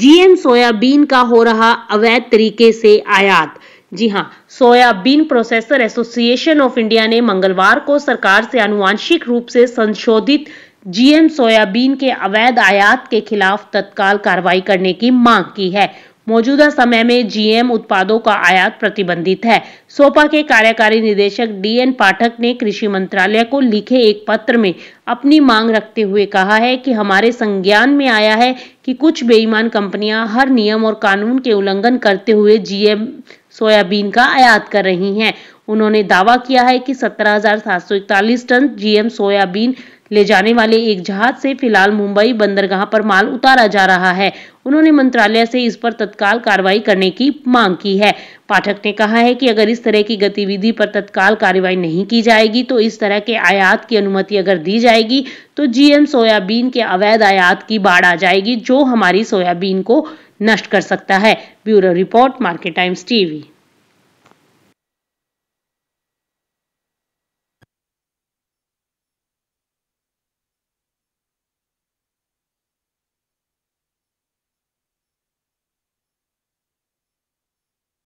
GM soybean का हो रहा अवैध तरीके से आयात जी हाँ soybean processor association of India ने मंगलवार को सरकार से अनुवांशिक रूप से संशोधित जीएम सोयाबीन के अवैध आयात के खिलाफ तत्काल कार्रवाई करने की मांग की है मौजूदा समय में जीएम उत्पादों का आयात प्रतिबंधित है सोपा के कार्यकारी निदेशक डीएन पाठक ने कृषि मंत्रालय को लिखे एक पत्र में अपनी मांग रखते हुए कहा है कि हमारे संज्ञान में आया है कि कुछ बेईमान कंपनियां हर नियम और कानून के उल्लंघन करते हुए जीएम सोयाबीन का आयात कर रही हैं उन्होंने दावा किया है कि सत्रह टन जीएम सोयाबीन ले जाने वाले एक जहाज से फिलहाल मुंबई बंदरगाह पर माल उतारा जा रहा है उन्होंने मंत्रालय से इस पर तत्काल कार्रवाई करने की मांग की है पाठक ने कहा है कि अगर इस तरह की गतिविधि पर तत्काल कार्रवाई नहीं की जाएगी तो इस तरह के आयात की अनुमति अगर दी जाएगी तो जीएम सोयाबीन के अवैध आयात की बाढ़ आ जाएगी जो हमारी सोयाबीन को नष्ट कर सकता है bureau report market times TV